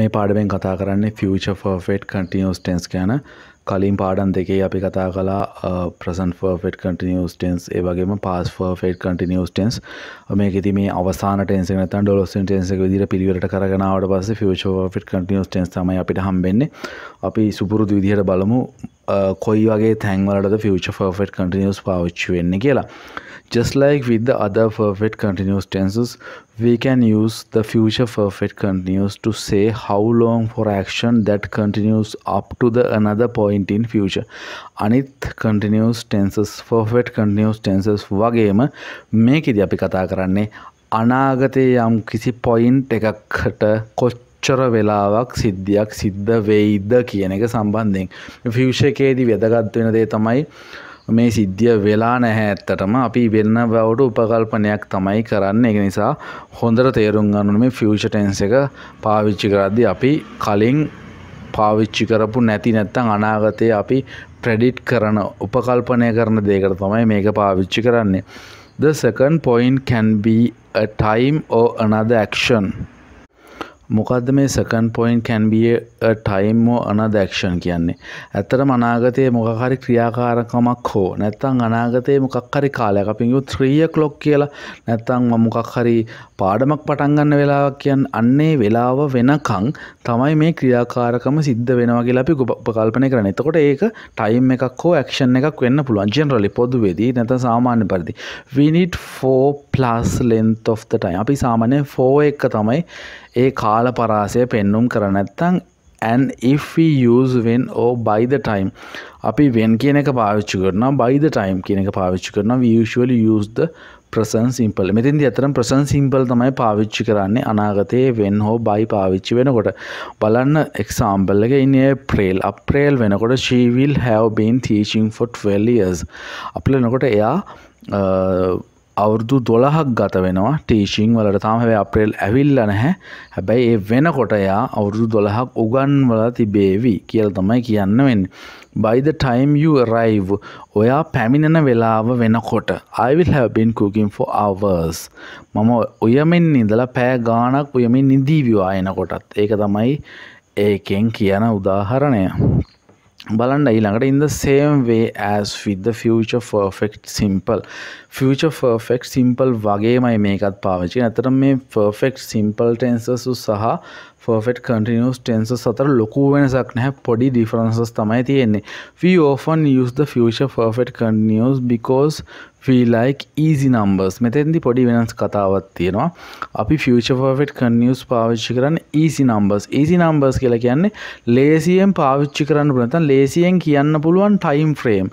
මේ පාඩමෙන් කතා කරන්නේ ෆියච ෆර්ෆෙට් කටියස් ටෙන්ස් ගැන කලින් පාඩන් දෙකේ අපි කතා කලා ප්‍රසන් ෆර්ෆෙට් කටියස් ටෙන්ස් ඒ වගේම පස් ෆර්ෆෙට් කටියස් ටෙන්ස් මේක ති මේ අවසාන ටෙන්ස නතන් ඩොලොස්සන් ටෙන්සක විදිර පිළිවෙලට කරගෙනාවට පස්ස ෆියච ෆිට කටියස් ටෙන්ස් තමයි අපිට හම්බෙන්නේ අපි සුපුරුදු විදිහට බලමු කොයි වගේ තැන්වලට ෆියච ෆර්ෆෙට් කටියස් පාවිච්චි වෙන්න කියලා just like with the other perfect continuous tenses we can use the future perfect continuous to say how long for action that continues up to the another point in future අනිත් continuous tenses perfect continuous tenses වගේම මේකෙදි අපි කතා කරන්නේ අනාගතයේ යම් කිසි point එකකට කොච්චර වෙලාවක් සිද්ධියක් සිද්ධ වෙයිද කියන එක සම්බන්ධයෙන් ෆියුෂකේදී වැදගත් වෙන දේ තමයි මේ සිද්ධිය වෙලා නැහැ ඇත්තටම අපි වෙන්න බවට උපකල්පනයක් තමයි කරන්න එක නිසා හොඳට තේරුම් ගන්න මේ ෆියුෂටන්ස් එක පාවිච්චි කරද්දි අපි කලින් පාවිච්චි කරපු නැති නැත්තං අනාගතයේ අපි ප්‍රඩිට් කරන උපකල්පනය කරන දේකට තමයි මේක පාවිච්චි කරන්නේ. The second point can be a time or another action. මොකක්ද මේ second point can be a time හෝ අනදැක්ෂන් කියන්නේ. ඇත්තටම අනාගතයේ මොකක් හරි ක්‍රියාකාරකමක් හෝ නැත්නම් අනාගතයේ මොකක් හරි කාලයක් අපි කියමු 3 o'clock කියලා නැත්නම් මොකක් හරි පාඩමක් පටන් ගන්න වෙලාවක් කියන්නේ අන්නේ වෙලාව වෙනකන් තමයි මේ ක්‍රියාකාරකම සිද්ධ වෙනවා කියලා අපි උපකල්පනය කරන්නේ. එතකොට ඒක ටයිම් එකක් හෝ ඇක්ෂන් එකක් වෙන්න පුළුවන්. ජෙනරලි පොදුවේදී නැත්නම් සාමාන්‍ය පරිදි. we need 4 plus length of the time. අපි සාමාන්‍යයෙන් 4 එක තමයි ඒ කාල පරාසය පෙන්නුම් කර නැත්නම් and if we use when or oh, by the time අපි when කියන එක පාවිච්චි කරනවා by the time කියන එක පාවිච්චි කරනවා we usually use the present simple මෙතෙන්දී ඇත්තටම present simple තමයි පාවිච්චි කරන්නේ අනාගතයේ when හෝ by පාවිච්චි වෙනකොට බලන්න example එක in April April වෙනකොට she will have been teaching for 12 years අපිට එනකොට එයා අවුරුදු දොළහක් ගත වෙනවා ටීශිං වලට තාම හැබැයි අප්‍රේල් ඇවිල්ලා නැහැ. හැබැයි ඒ වෙනකොට එයා අවුරුදු 12ක් උගන්වලා තිබේවි කියලා තමයි කියන්න වෙන්නේ. by the time you arrive ඔයා පැමිණෙන වෙලාව වෙනකොට I will have been cooking for hours මම උයමෙන් ඉඳලා පෑ ගාණක් උයමෙන් නිදීවිවා එනකොටත් ඒක තමයි ඒකෙන් කියන උදාහරණය බලන්න ඊළඟට ඉන්ද සේම් වේ ඇස් විද ෆච ෆෙක්් සිම්පල් ෆච ෆෙක්් සිම්පල් වගේමයි මේකත් පාවිචි ඇතර මේ ෆෙක්් සිම්පල් ටන්සසු සහ ෆර්ෆෙට් කටිනිස් ටෙන්ස සතර ලොකු වෙනසක් නැහැ පොඩි ඩිෆරන්සස් තමයි තියෙන්නේ we often use the future perfect continuous because we like easy numbers මෙතෙන්දි පොඩි වෙනස් කතාවක් තියෙනවා අපි future perfect continuous පාවිච්චි කරන්නේ easy numbers easy numbers කියලා කියන්නේ ලේසියෙන් පාවිච්චි කරන්න පුළුවන් නැත්නම් ලේසියෙන් කියන්න පුළුවන් time frame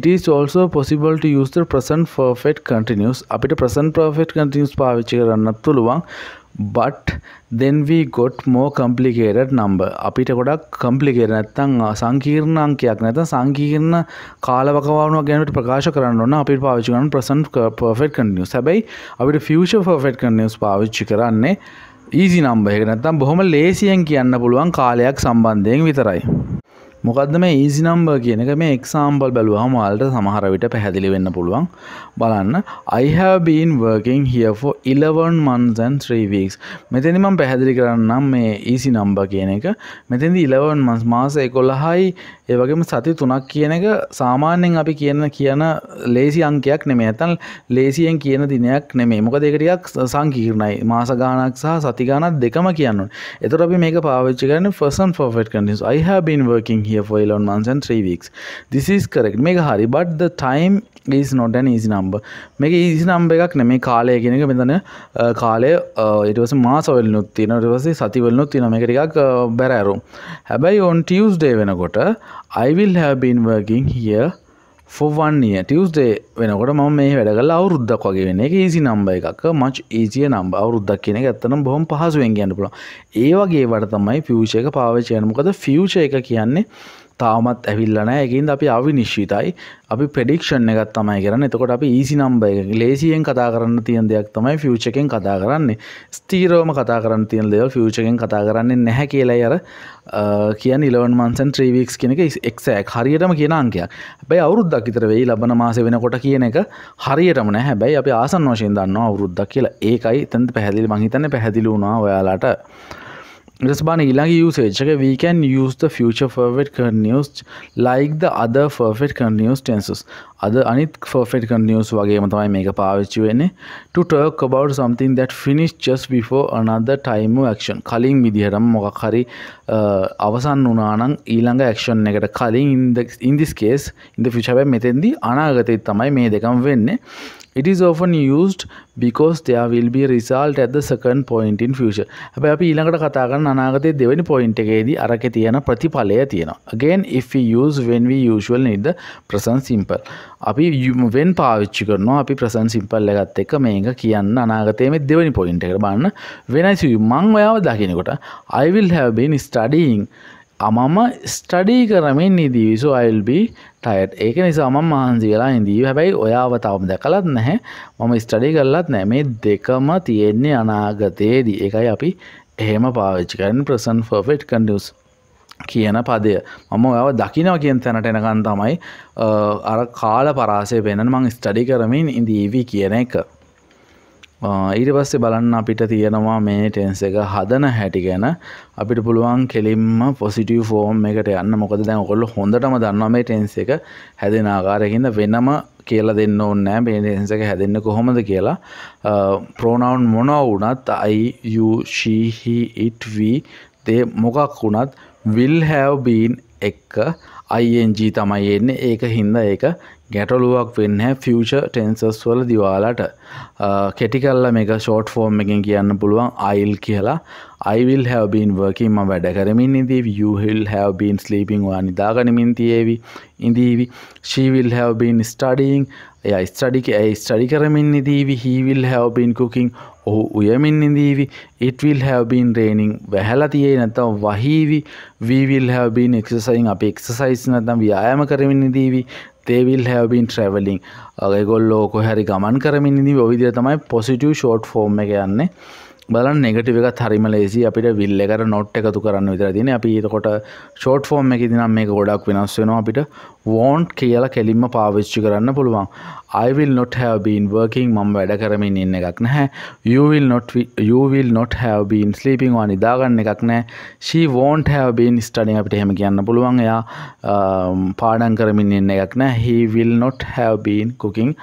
it is also possible to use the present perfect continuous අපිට present perfect continuous පාවිච්චි කරන්න පුළුවන් but then we got more complicated number අපිට ගොඩක් කම්පලිකේට නැත්තං සංකීර්ණ අංකයක් නැත සංකීර්ණ කාලවකවානුව ගැනට ප්‍රකාශ කරන්න අපි පාවිච්චිකන් ප්‍රසන් පෆෙට් කනිය සැබයි අපිට ෆෂ ෆෙට් කනියස් පාවිච්චි කරන්නේ ඊසි නම්බ එක නැත්තම් බොහොම ලේසියෙන් කියන්න පුළුවන් කාලයක් සම්බන්ධයෙන් විතරයි මොකක්ද මේ ඊසි නම්බර් කියන එක මේ එක්සාම්පල් බැලුවහම ඔයාලට සමහර විට පැහැදිලි වෙන්න පුළුවන් බලන්න I have been working here for 11 months and 3 weeks මෙතෙන්දි මම පැහැදිලි කරන්නම් මේ ඊසි නම්බර් කියන එක මෙතෙන්දි 11 months මාස 11යි ඒවගේම සති තුනක් කියන එක සාමාන්‍යෙන් අපි කියන කියන ලේසි අංකයක් නෙමේ ඇතන් ලේසියෙන් කියන දිනයක් නෙමේ මොක දෙකටයක් සංකීර්ණයි මාස ගානක් සහ සති ගානත් දෙකම කියන්න එතුර අපි මේක පාවිච්චි කරන ෆර්සන් ෆොෆට් කඩස් I have been working here for 11 months and 3 weeks this is correct මේක හරි but the time is not an easy number මේක easy number එකක් නෙමේ කාලය කියන එක මෙතන කාලය ඊටවස මාසවලනුත් තියෙන ඊට පස්සේ සතිවලනුත් තියෙන මේක ටිකක් බැරෑරුම් හැබැයි on Tuesday වෙනකොට I will have been working here for one year Tuesday වෙනකොට මම මේ වැඩ කළා අවුරුද්දක් වගේ වෙන එක easy number එකක් much easier number අවුරුද්දක් කියන එක ඇත්තටම බොහොම පහසුවෙන් කියන්න පුළුවන් ඒ වගේ වට තමයි future එක පාවිච්චි කරන්න මොකද future එක කියන්නේ තාමත් ඇවිල්ලන එකින් අපි අවි නිශ්ෂිතයි අපි පෙඩික්ෂන් එකත් තමයි කරන්න එතකොට අපි ඊසි නම්බ එක ලේසියෙන් කතා කරන්න තියන් දෙයක් තමයි ෆියචකෙන් කතා කරන්නේ ස්තීරෝම කතා කරන්න තියන් දෙව ෆියචකෙන් කතා කරන්නේ නැහැ කියලයි අර කියන් ඉලවන් මන්සන් ත්‍රීවික්ස් කෙනෙක එක්සෑක් හරියටම කියන අංකයක් හැබැයි අවුරුද්දක් විතර වෙයි ලබන මාස වෙනකොට කියන එක හරියටම නෑ හැබැයි අපි ආසන් වශයෙන් දන්නවා අවුරුද්දක් කියලා ඒකයි තැන්ත පැහැදිලි මහිතන්න පැහැදිලි වුණා ඔයාලාට Respond Ilang usage. Okay, we can use the future perfect continuous like the other perfect continuous tenses. Other anit perfect continuous වගේම තමයි මේක පාවිච්චි වෙන්නේ to talk about something that finished just before another time of action. කලින් විදිහටම මොකක් හරි අවසන් වුණා නම් ඊළඟ action එකට කලින් in this case in the future හැබැයි මෙතෙන්දී අනාගතේ තමයි මේ දෙකම වෙන්නේ. It is often used because there will be result at the second point in future. හැබැයි අපි ඊළඟට කතා කරන අනාගතයේ දෙවෙනි point එකේදී අරකේ තියෙන ප්‍රතිඵලය තියෙනවා. Again if we use when we usually need the present simple. අපි when පාවිච්චි කරනවා අපි present simple එකත් එක්ක මේක කියන්න අනාගතයේ මේ දෙවෙනි point එකට බලන්න. When I see you මං ඔයාව දකිනකොට I will have been studying මම ස්ටඩී කරමින් ඉදිවිසු අයිල්බි ටයට් ඒක නිසා ම මහන්සි වෙලා ඉදී හැබැයි ඔයාව තවම දැකලත් නැහැ මම ස්ටඩි කරලත් නෑ මේ දෙකම තියෙන්නේ අනාගතයේදී එකයි අපි එහෙම පාවිච්චි කරන ප්‍රසන් ෆර්ෆෙට් කඩියස් කියන පදය මම ඔයාව දකිනව කියෙන් තැනට එනකන් තමයි අර කාල පරාසය වෙන මං ස්ටඩි කරමින් ඉදීවි කියන එක ඊට පස්සේ බලන්න අපිට තියෙනවා මේ ටෙන්ස් එක හදන හැටි ගැන අපිට පුළුවන් කෙලින්ම පොසිටිව් ෆෝම් එකට යන්න මොකද දැන් ඔකොල්ල හොඳටම දන්නවා මේ ටෙන්ස් එක හැදෙන ආකාරයකින්ද වෙනම කියලා දෙන්න ඕන්නෑ මේ ටෙන්ස් එක හැදෙන්න කොහොමද කියලා ප්‍රෝනවුන් මොනව වුණත් අයි යුෂීහි ඉට්වී තේ මොකක් වුණත් විල් හැවබීන් එක්ක අයිජී තමයි එන්නේ ඒක හින්ද ඒක ගැටලුවක් වෙන්න ෆිවෂ ටෙන්සස් වල දිවාලට කෙටිකල්ල මේක ෂෝට් ෆෝර්ම් එකෙන් කියන්න පුළුවන් අයිල් කියලා අයිවිල් හැවබීන් වර්කින්ම වැඩ කරමින් ඉදී යුහිල් හැවබීන් ස්ලීපිං වා නිදාගනිමින් තියේවි ඉඳීවි ශීවිල් හැවබීන් ස්ටඩීන් එය ස්ටඩික ඇයි ස්ටඩි කරමින් ඉදීවි හිවිල් හැවබීන් කුකින් ඔහු උයමින් ඉදීවි ඉටවිල් හැවබීන් රේනිං වැහැල තියේ නැතම් වහීවි වීවිල් හැවබීන් එක්සසයින් අප එක්සසයිස් නැතම් ව්‍යයාම කරමින් ඉදීවි they will have been traveling ඒගොල්ලෝ කොහැරි ගමන් කරමින් ඉදි ඔවිදිර තමයි පොසිටව් ෂෝට් ෆෝර්ම් එක යන්නේ බලන් නෙගටිව එකත් හරිම ලේසි අපිට විල් එකට නොට් එකතු කරන්න විතර තියෙන අපි ඒකොට ෂෝට් ෆෝර්ම් එක දිනම් මේක ගොඩක් වෙනස් වෙනවා අපිට වෝන්ට් කියලා කෙලින්ම පාවිච්චි කරන්න පුළුවන් I will not have been working මම වැඩ කරමින් ඉන්න එකක් නැහැ you will not you will not have been sleeping වා නිදාගන්න එකක් නැහැ she won't have been studying අපිට එහෙම කියන්න පුළුවන් එයා පාඩම් කරමින් ඉන්න එකක් නැහැ he will not have been cooking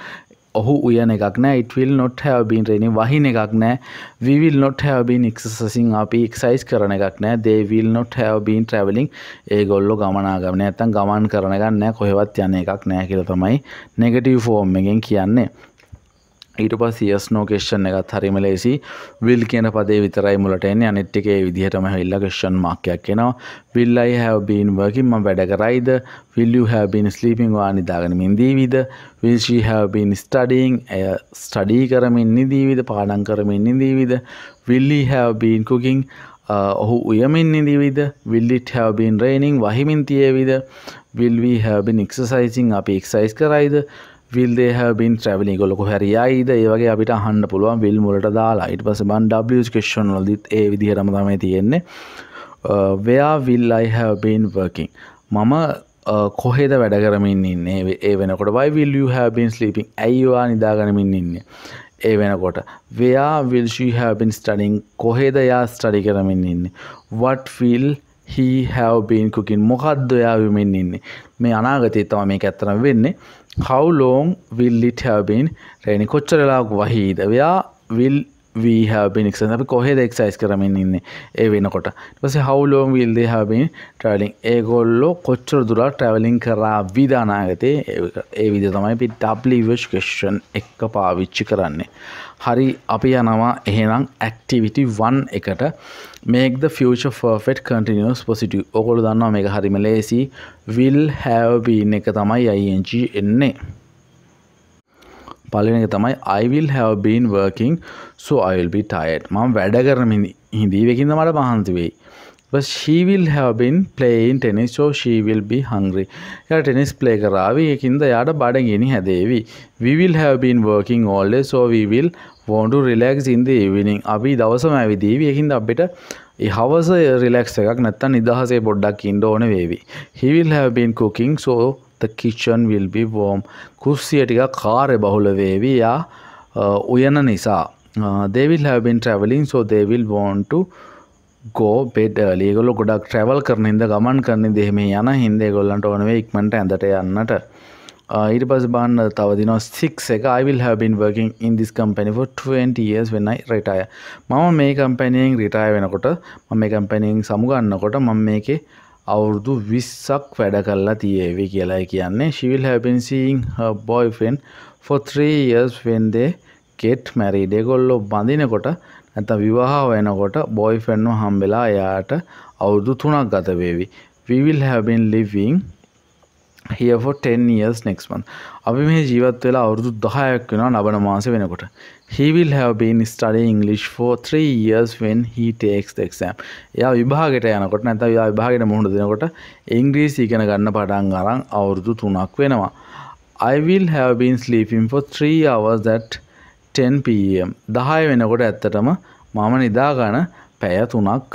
ඔහු උයන එකක් නෑ ඉටවිල් නොට් හැවබීන් රෙනි වහින එකක් නෑ විවිල් නොට් හැවබීන් එක්සසින් අපි එක්සයිස් කරන එකක් නෑ දේවිල් නොට් හැවබීන් ට්‍රවලින් ඒ ගොල්ලො ගමනාගමන ඇතන් ගමන් කරනගන්න කොහෙවත් යන එකක් නෑ කියල තමයි නෙගටව ෆෝර්ම් එකෙන් කියන්නේ ඊට පස් යස් නෝකේෂන් එකත් හරිම ලේසි විල් කියන පදේ විතරයි මුලටෙන් අනිට්ටික ඒ විදිහටම හිල්ල ක්ෂන් මාක්කයක් එනවා විල්ලයි හැවබීන් වකින්ම වැඩ කරයිද විල්ලු හැබින් ස්ලීපිං වා නිදාගනමින් දීවිද විල්ශී හැබින් ස්ටඩීන් ඇය ස්ටඩී කරමින් නිදීවිද පාඩන් කරමින් නිදීවිද විල්ලි හැවබීන් කුකින් ඔහු උයමින් නිදිවිද විල්ලිට හැවබීන් රේනිං වහිමින් තියේවිද විල්වී හැබින් එක්සසයිසින් අපි එක්සයිස් කරයිද විල් දේහ බින් ට්‍රවලි කොලොක හැරියයිද ඒවගේ අපිට අහන්න පුළුවන් විල් මුලට දාලා ඉට පස බන් ක්ෂන් ලදිත් ඒ විදිහරම තමයි තියෙන්නේ වයා විල් අයිහැබන් වර්කින් මම uh, කොහෙද වැඩ කරමින් ඉන්නේ ඒ වෙනකොට වයි විල් හැබන් ලිපින් ඇයිවා නිදාගනමින් ඉන්නේ ඒ වෙනකොට වයා විල්ශී හැබින් ස්ටඩිං කොහෙද යා ස්ටඩි කරමින් ඉන්නේ වට ෆිල් හි හැවබීන් කුකින් මොකක්ද ඔයා විමෙන් ඉන්නේ මේ අනාගතය තම මේ ඇත්තරම් වෙන්නේ how long will it have been raining? කොච්චරලාක් වහීද? where will we have been exercising අපි කොහෙද එක්සයිස් කරමින් ඉන්නේ ඒ වෙනකොට ඊට පස්සේ how long will they have been traveling ඒගොල්ලෝ කොච්චර දුරක් traveling කරාවිද අනාගතේ ඒ විදිහ තමයි අපි WH question එක පාවිච්චි කරන්නේ හරි අපි යනවා එහෙනම් activity 1 එකට make the future perfect continuous positive ඕගොල්ලෝ දන්නවා මේක හරිම ලේසි will have been එක තමයි ing එන්නේ පලන එක තමයි අයිවිල් හැවබීන් වර්කින් සෝ අයිල්බි ටයට් මම වැඩ කරම හිදීවකින්ද මට පහන්ති වෙයි ශීවිල් හැවබින් පලයින් ටෙනිස් ෝ ශීවිල් බි හංග්‍රි ය ටෙනිස් ප්ලේ කරාව එකින්ද යාට බඩගෙන හැදේවි විවිල් හැවබින් වර්කින් ඕල්ඩ සෝවිවිල් වෝඩු රිලෙක්ස් ඉන්ද ඉවිනිින් අපි දවසම ඇවිදීවි එකින්ද අපිට හවස රිලෙක්ස් එකක් නැත්තන් නිදහසේ බොඩ්ඩක් ඉන්ඩ ඕන වේවි හිවිල් හැවබින් කුකින් සෝ the kitchen will be warm කුස්සිය ටිකක් කාර්ය බහුල වේවි යා උයන නිසා they will have been traveling so they will want to go bed early ඒගොල්ලෝ ගොඩක් travel කරන හින්දා ගමන් කරන හින්දා එහෙම යන හින්දා ඒගොල්ලන්ට ඕන වෙයි ඉක්මනට ඇඳට යන්නට ඊට පස්ස බාන්න තව දින සික් එක අයිවිල් හැබින් වර්කින් ඉන් දිස් කම්පැනිෝ 20ස් වෙන්නයි රටාය මම මේ කම්පැනයෙන් රිටාය වෙනකොට මම මේ කම්පැනයෙන් සමුගන්නකොට මම මේකේ අවුරුදු විස්සක් වැඩ කරලා තියේවි කියලා කියන්නේ ශිවිල් හැපින්සිීන් බොයිෆෙන් ෆොත්‍රීයස් වෙන්දේ කෙට් මැරි ඩෙගොල්ලො බඳිනකොට ඇත විවාහ වෙනකොට බොයිෆෙන්න්නු හම්බෙලා එයාට අවුදු තුනක් ගතවේවි විවිල් හැබෙන් ලිවිං හිෝ 10 years next month අපි මේ ජීවත් වෙලා අවුරුදු 10ක් වෙනවා නබන මාස වෙනකොට he will have been studying English for 3 years when he takes the exam. එයා විභාගයට යනකොට නැත්නම් එයා විභාගයට මුහුණ දෙනකොට ඉංග්‍රීසි ඉගෙන ගන්න පටන් අරන් අවුරුදු 3ක් වෙනවා. I will have been sleeping for 3 hours at 10 pm. 10 වෙනකොට ඇත්තටම මම නිදාගන පැය 3ක්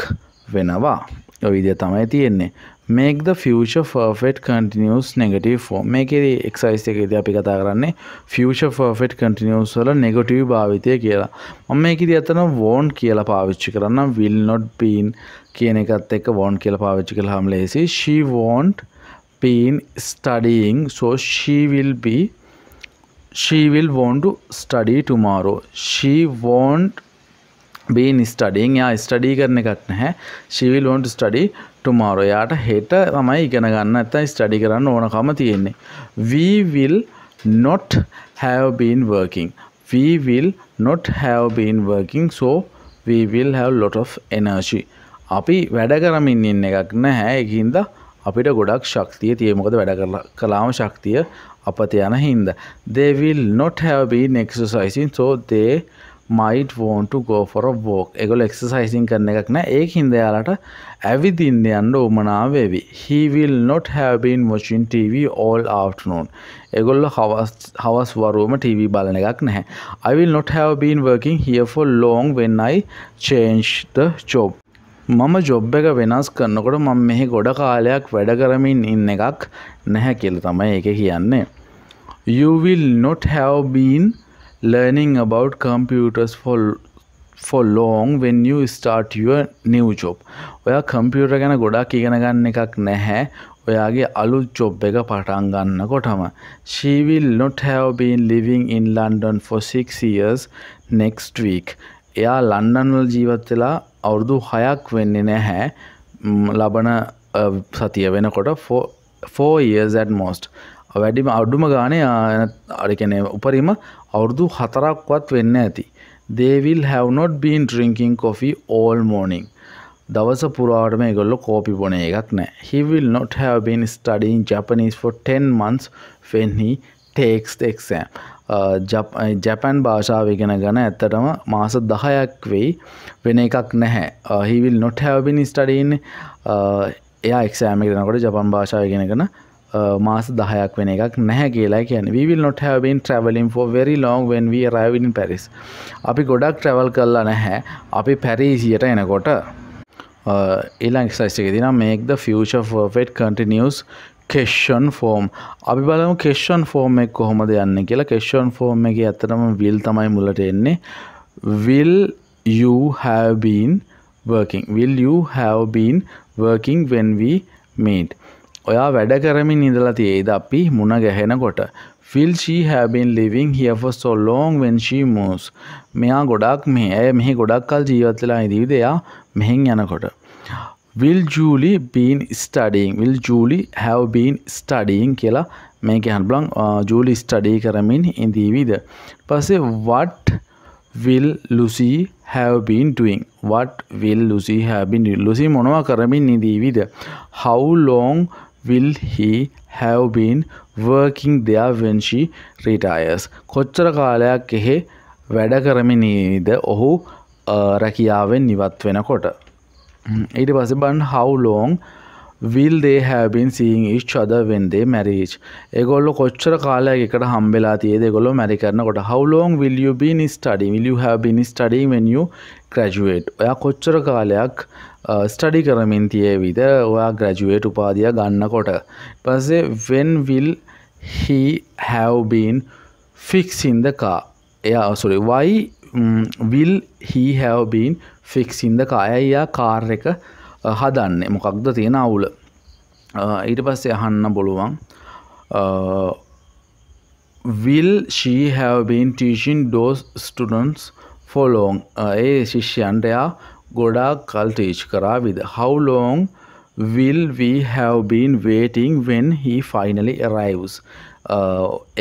වෙනවා. ඔය විදිය තමයි තියෙන්නේ. make the future perfect continuous negative form මේකේ exercise එකේදී අපි කතා කරන්නේ future perfect continuous වල negative භාවිතය කියලා. මම මේකේදී අතන won't කියලා පාවිච්චි කරන්නම් will not been කියන එකත් එක්ක won't කියලා පාවිච්චි කළාම ලේසි she won't been studying so she will be she will want to study tomorrow she won't been studying යා study කරන එකක් නැහැ she will want to study tomorrow යාට හෙට තමයි ඉගෙන ගන්න නැත්නම් ස්ටඩි කරන්න ඕනකම තියෙන්නේ we will not have been working we will not have been working so we will have lot of energy අපි වැඩ කරමින් ඉන්න එකක් නැහැ ඒකින්ද අපිට ගොඩක් ශක්තිය තියෙ මොකද වැඩ කරලා කලාම ශක්තිය අපත යන හින්දා they will not have been exercising so they might want to go for walk එකගොල එක්සසයිසින් කරන එකක් නෑ ඒ හින්දයාලට ඇවිදින්න යන්න උමනාවේවි හිවිල් නොට හැබන් වචින් TV ඕල් ආටනෝන් එගොල්ල හවස් වරුවම TV බලන එකක් නැහැ අවිල් නොට හැවබන් වර්කින් හියෆොල් ලෝන් වෙන්නයි චේන්්ද චෝප් මම ජොබ් එක වෙනස් කරනකොට මම මෙහි ගොඩ කාලයක් වැඩ කරමින් ඉන්න එකක් නැහැ කියල තමයි එක කියන්නේ. You will not have been learning about computers for for long when you start your new job. ඔයා කම්පියුටර් ගැන ගොඩක් ඉගෙන ගන්න එකක් නැහැ. ඔයාගේ අලුත් ජොබ් එක පටන් ගන්නකොටම. She will not have been living in London for 6 years next week. එයා ලන්ඩන් වල ජීවත් වෙලා අවුරුදු 6ක් වෙන්නේ නැහැ. ලබන සතිය වෙනකොට 4 years at most. වැඩිම අඩුම ගානේ අරිකැනේ උපරිම අවුරුදු හතරක්වත් වෙන්න ඇති. දේවිල් හැවනොට් බීන් ඩ්‍රිංකින් කොෆි ඕල් මෝනිින් දවස පුරාටම ගොල්ල කෝපි පොන එකක් නෑ he will not have been studying Japanese for 10 months when he takes exam Japan භාෂාව ඉගෙන ගැන ඇත්තටම මාස දහයක් වෙයි වෙන එකක් නැහැ හිවිල් නොට හැබින් ස්ටඩීන් එයා එක්සෑම ගෙනකොට ජපන් භාෂාව ගෙනගෙන Uh, මාස දහයක් වෙන එකක් නැහැ කියලා කියන විල් නොට හැබන් ට්‍රවලින් ෝ වෙරි ලොන් වන් ව රයිවින් පැරිස් අපි ගොඩක් ට්‍රවල් කරලා නැහැ අපි පැරීසියට එනකොට ඊලං ක්සයිස්ටක තින මේක්ද ෆෂ ෆෙට් කටිනිියස් කෙෂන් ෆෝම් අපි බලම කෙෂන් ෆෝර්ම් එක් කොහොමද යන්න කියලා කෙෂන් ෆෝර්ම් එක ඇතරම විල් තමයි මුලට එන්නේ විල් යහබීන් working will you have been working when we meet ඔයා වැඩ කරමින් ඉඳලා තියෙයිද අපි මුණ ගැහෙනකොට ෆිල් ෂී හැබින් ලිවිං හියෆ සොල්ලෝන් වෙන්ශී මූස් මෙයා ගොඩක් මේ ඇය මෙහි ගොඩක් කල් ජීවත්වෙලා ඉදිවිද එයා මෙහෙන් යනකොට will julie been studying will julie have been studying කියලා මේක යන බලන් julie study කරමින් ඉඳීවිද පස්සේ what will lucy have been doing what will lucy have been doing lucy මොනවා කරමින් ඉඳීවිද how long will he have been working there when she retires කොච්චර කාලයක් එහෙ වැඩ කරමිනීද ඔහු රැකියාවෙන් නිවත් වෙනකොට ඊට පස්සේ බන් how long will they have been seeing each other when they marriage ඒගොල්ලෝ කොච්චර කාලයක් එකට හම් වෙලා තියෙද ඒගොල්ලෝ මැරි කරනකොට how long will you been studying will you have been studying when you graduate ඔයා කොච්චර කාලයක් ස්ටඩි uh, කරමින් තියේවිද ඔයා ග්‍රජුවේට් උපාදිය ගන්නකොට පස්සේ වෙන්විල් හි හැවබීන් ෆික්සින්ද කා එයා අසුරි වයි විල් හි හැවබීන් ෆික්සින්ද කායයා කාර් එක හදන්නේ මොකක්ද තියෙන අවුල ඊට පස්සේ අහන්න බොළුවන් will she have been teaching those students for long ඒ ශිෂ්‍යයන්ට එයා ගොඩාක් කල් ටීච් කරා විද how long will we have been waiting when he finally arrives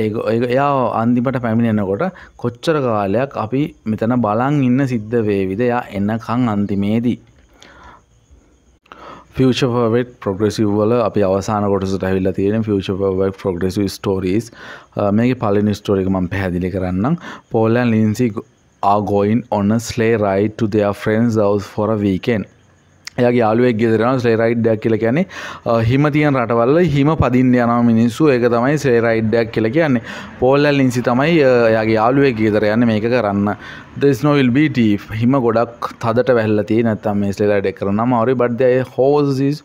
එයා අන්දිමට පැමිණෙනකොට කොච්චර කාලයක් අපි මෙතන බලන් ඉන්න සිද්ධ වේවිද එයා එන්නකං අන්තිමේදී ෆෂ පවෙට් ප්‍රග්‍රසිව් වල අපි අවසාන කොටසට ඇවිල්ලා තියෙන ෆෂ පවක් ප්‍රග්‍රසිව ස්ටෝරීස් මේක පලිනි ස්ටෝරික මම පැහැදිලි කරන්නම් පෝලන් ලින්සි are going on a sleigh ride to their friend's house for a weekend. එයාගේ යාලුවෙක් ගෙදරන ස්ලේරයිඩ්ඩයක් කියල කියන්නේ හිම තියන් රටවල්ල හිම පදින්න යන මිනිස්සු ඒක තමයි ස්ලේරයිඩ්ඩයක් කියල කියන්නේ පෝල්ලල් ඉන්සි තමයි එයාගේ යාලුවෙක් ගෙදර යන්න මේක කරන්න දෙස්නොවිල්බට හිම ගොඩක් තදට වැල්ලති නැත්තම් මේ ස්ලේරයිඩක් කරන මවරි බඩ්දය හෝසිස්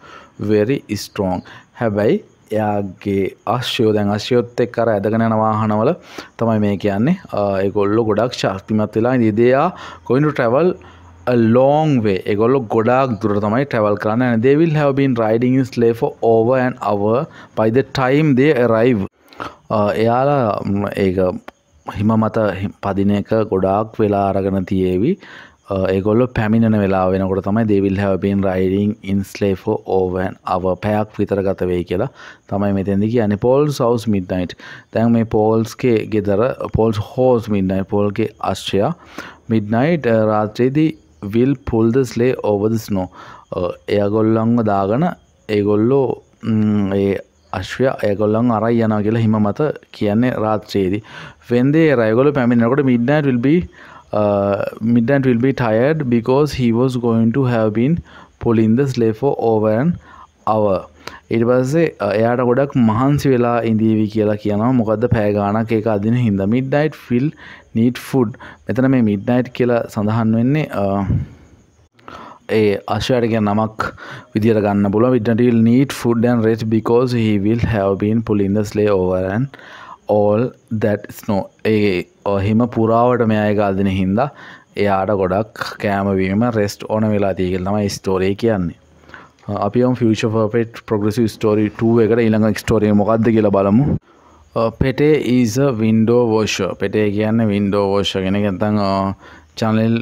වෙරි ස්ටෝන් හැබැයි එයාගේ අශ්‍යෝ දැන් අශ්‍යයොත් එක් කර ඇදගෙන යන වාහනවල තමයි මේ කියන්නේ ඒගොල්ලො ගොඩක් ශක්තිමත් වෙලා ඉදයා කොයින්ු ට්‍රැවල් ලෝන් වේ එගොල්ලො ගොඩාක් දුර තමයි ටැවල් කරන්න ඇන දෙවිල් හැවබින් රයිඩිං ස්ලේ ඕවන් අව පයිද ටයිම් දේ රයිව් එයාලා ඒ හිම මත පදින එක ගොඩාක් වෙලා අරගෙන තියේවි uh, ඒගොල්ල පැමිණෙන වෙලා වෙනකොට තමයි දෙවිල් හැවබින් රයිඩිං ඉන්ස්ලේෆෝ ඕවන් අව පැයක් විතර ගත වෙයි කියලා තමයි මෙතැදි කියන්නේ පෝල් සවස් මිඩ්නයිට් තැන් මේ පෝල්ස්ගේ ගෙදර පෝල්ස් හෝස් මිඩ්නයි පෝල්ගේ අශ්‍රයා මිඩ්නයිට් රාත්‍රයේදී will pull the sleigh over the snow එයගොල්ලංව දාගන ඒගොල්ලෝ ඒ අශ්වය ඇගොල්ලන් අරයි යන කියලා හිම මත කියන්නේ රාත්‍රයේදී වෙන්දේ රයගොල පැමිණකොට මිඩ්නට විල්බි මිඩන් will be tired because he was going to have been pulling the sleigh for over an අව ඉට පස්සේ එයාට ගොඩක් මහන්සි වෙලා ඉඳීවි කියලා කියනවා මොකද පෑගානක් ඒක අදින හිද මිඩ්ඩයිට් ෆිල් නීට් ෆුඩ් මෙතන මේ මිඩ්නයිට් කියලා සඳහන් වෙන්නේ ඒ අශයට කිය නමක් විදිර ගන්න පුල විටටල් නීට ෆුඩ්න් rest because he will have been pulling the sleigh over and all that snow ඒ ඔහෙම පුරාවට මෙයාය ගාදින හින්දා එයාට ගොඩක් කෑමවීම රෙස්ට් ඕන වෙලා තියකල් තම ස්ටෝරේ කියන්නේ අපිම ෆිෂ පට ප්‍රග්‍රසි ස්ටෝරි 2 එකට ඊළඟ ස්ටෝරිය මොකක්ද කියලා බලමු පෙටේ ඊස වින්ඩෝ වෝෂ පෙටේ කියන්න වින්ඩෝ වෝෂ කෙන ගැතන් චනල්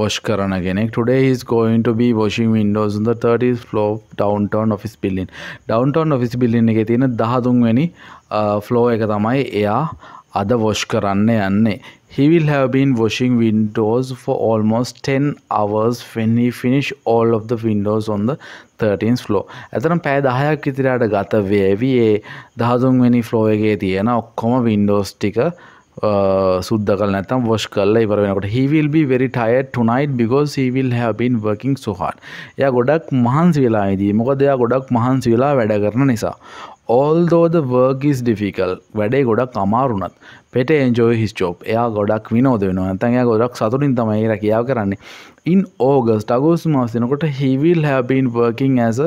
වෝෂ් කරන කෙනෙක් today is going to be washing windows on the 30th floor downtown office building downtown office building එකේ තියෙන 13 වෙනි ෆ්ලෝ uh, එක තමයි එයා අද වොෂ් කරන්න යන්නේ. He will have been washing windows for almost 10 hours when he finish all of the windows on the 13th floor. ඇතනම් පැය 10ක් ඉදිරියට ගත වේවි ඒ 13 වෙනි floor එකේ තියෙන ඔක්කොම windows ටික සුද්ද කල නැතම් වොෂ් කරලා ඉවර වෙනකොට he will be very tired tonight because he will have been working so hard. එයා ගොඩක් මහන්සි වෙලා ඉදී. මොකද එයා ගොඩක් මහන්සි වෙලා වැඩ කරන නිසා. ඕල්දෝද වර්ගස් ඩිෆිකල් වැඩේ ගොඩක් අමාරුනත් පෙට එන්ජෝය හිස්චෝප් එයා ගොඩක් විනෝද වෙනවා ඇතන්ය ගොඩක් සතුරින් තමයි ර කියාව කරන්නේ ඉන් ඕගස් අගෝස් මාසනකොට හිවිල් හැබන් වර්කින් ඇස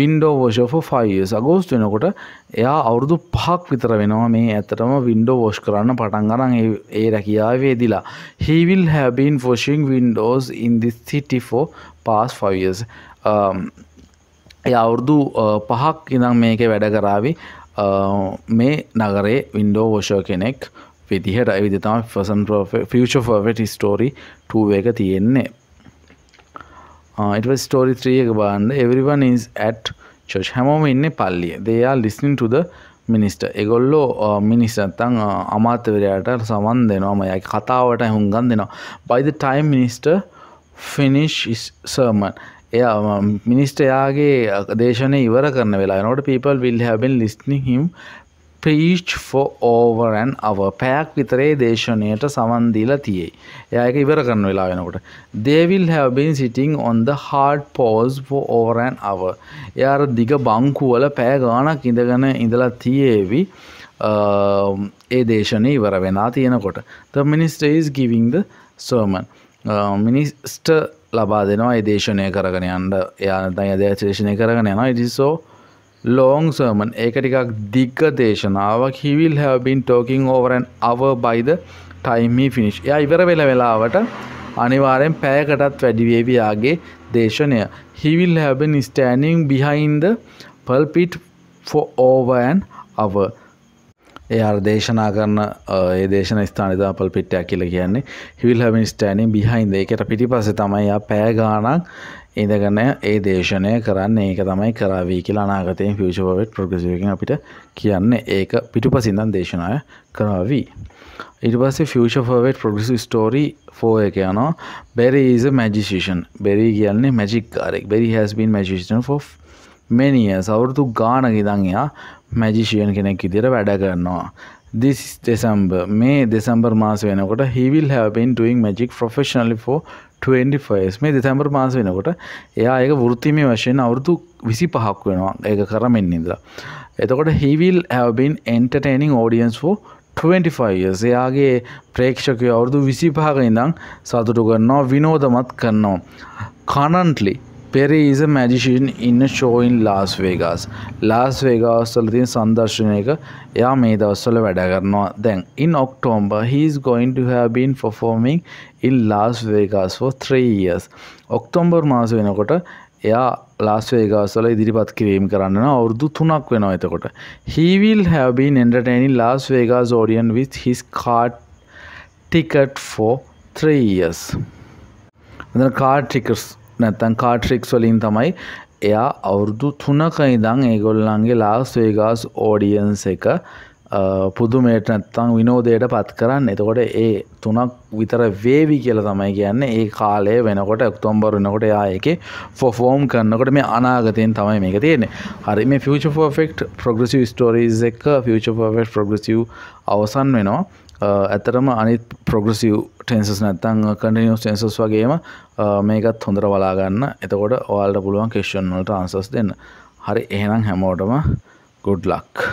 වින්ඩෝ වෝෂෝ ෆයිස් අගෝස්ට වෙනකොට එයා අවුරුදු පහක් විතර වෙනවා මේ ඇතටම වින්ඩෝ වෝෂ් කරන්න පටන් ගරන් ඒ රැකියාවේදිලා හිවිල් හැබන් ෆෝෂිං වින්ඩෝස් ඉන්දිස්සිටිෆෝ පස් ෆයිස් එය අවුරුදු පහක් ඉඳම් මේක වැඩ කරාවි මේ නගරේ වින්ඩෝ වෝෂෝ කෙනෙක් විදිහට ඇවිදි තම ෆසන් ෆිෂ ෆට ස්ටෝරි ටුව එක තියෙන්නේ ඉට ස්ටෝරි ත්‍රිය එක බාන්න එවරිවන් ඉස් ඇට් චෝෂ් හැමෝම ඉන්න පල්ලිය දෙයා ලිස්නින් ටුද මිනිස්ට එගොල්ලෝ මිනිස්සත්තං අමාත්‍යවරයාට සමන් දෙනවාම යයි කතාවට හුන්ගන් දෙනවා බයිද ටයිම් මිනිස්ට ෆිනිිෂ් සර්මන් එයා මිනිස්ටයාගේ දේශනය ඉවර කරන වෙලා නොට පිපල් විල් හැබෙන් ලිස්නිහිම් ප්‍රීච් ෆෝ ඕවරන් අව පැයක් විතරේ දේශනයට සවන්දීලා තියේ යක ඉවර කරන වෙලා වෙනකොට දේවිල් හැබින් සිටිං ඔන්ද හාඩ් පෝස් ෝ ඕවරන් අව එයාර දිග බංකුවල පෑ ගානක් ඉඳගන ඉඳලා තියේවි ඒ දේශනය ඉවර වෙනා තියෙනකොට ත මිනිස්ටේස් ගිවිංද සර්මන් මිනිස්ට ලබා දෙනවා ඒ දේශනය කරගෙන යන්ඩ එයානතයි අද දේශනය කරගෙන යන ඉටිස්සෝ ලෝන් සර්මන් ඒක ටිකක් දිග්ග දේශනාවක් හිවිල් හැබින් ටෝකින් ඕවරන් අව බයිද ටයිමි ෆිනිශ් එය ඉවර වෙල වෙලාවට අනිවාරෙන් පෑයකටත් වැඩිවේවයාගේ දේශනය හිවිල් හැබෙන් ස්ටෑනිං බිහයින්ද පල්පිට් ෆෝ ඕවන් අව එයා දේශනා කරන ඒ දේශන ස්ථානිත අපල් පිට්ටයක් කියල කියන්නේ හිවිල් හමිස්ටෑනින් බිහයින්ද එකට පිටිපස තමයි පෑ ගානක් ඉඳගන ඒ දේශනය කරන්න ඒක තමයි කරාවී කියලා අනාගතයෙන් ෆිෂෝවෙට් ප්‍රගසිකින් අපිට කියන්න ඒක පිටුපසින්දන් දේශනාය කරාවී. ඉට පස්සේ ෆෂෝෆවෙට් ප්‍රගස් ස්ටෝරි ෆෝ එක යනෝ බැරිස මැජිසිෂන් බැරි කියන්නේ මැජික්කාරෙක් බැරි හැස්බින් මැජිෂන් ෝ මෙනිය සවුරුතු ගාන ගිදංයා මැජිෂියන් කෙනෙක් ඉදිර වැඩ කරනවා. This December මේ දෙසම්බර් මාස වෙනකොට he will have been doing magic professionally for 25 මේ දෙසැම්බර් මාස වෙනකොට එයා ඒක වෘත්තිමය වශයෙන් අවුරුදු විසි පහක් වෙනවා ඒක කරමෙන් ඉදලා. එතකොට he will have been entertaining audience for 25 years එයාගේ ප්‍රේක්ෂකය අවුරුදු විසි පහක ඉඳං සතුටු කරනවා විනෝදමත් කරනවා. Currently Perry is a magician in a show in Las Vegas. Las Vegas වල තියෙන සංදර්ශනයක එයා මේ දවස්වල වැඩ කරනවා. දැන් in October he is going to have been performing in Las Vegas for 3 years. October මාස වෙනකොට එයා ලාස් වේගාස් වල ඉදිරිපත් කිරීම කරන්න අවුරුදු 3ක් වෙනවා එතකොට. He will have been entertaining Las Vegas audience with his card ticket for 3 years. මෙතන card tickets නැත්තන් කාට්‍රික් වලින් තමයි එයා අවුරුදු තුනක ඉදං ඒගොල්ලන්ගේ ලාස් වේගාස් ඕඩියන්ස් එක පුදුමයට නැත්තං විනෝදයට පත් කරන්න එතකොට ඒ තුනක් විතර වේවි කියල තමයි කියන්න ඒ කාලය වෙනකොට එක්තොම්බර වනකොට යායක ෆොෆෝම් කරන්නකොට මේ අනාගතයෙන් තමයි මේක තියෙනෙ හරි මේ ෆිච ෆෙක්් ප්‍රග්‍රසිව් ස්ටෝරීස් එක ෆිච ෆෙක්් ප්‍රග්‍රසිව් අවසන් වෙනවා ඇතරම අනිත් ප්‍රග්‍රසිව් ටෙන්සස් නැත්තං කටිනියස් ටෙන්සස් වගේම මේකත් හොඳර බලාගන්න එතකොට ඔයාල්ට පුළුවන් කෙෂ්න්වලට අන්සස් දෙන්න හරි එහෙනම් හැමෝටම ගුඩ්ලක්.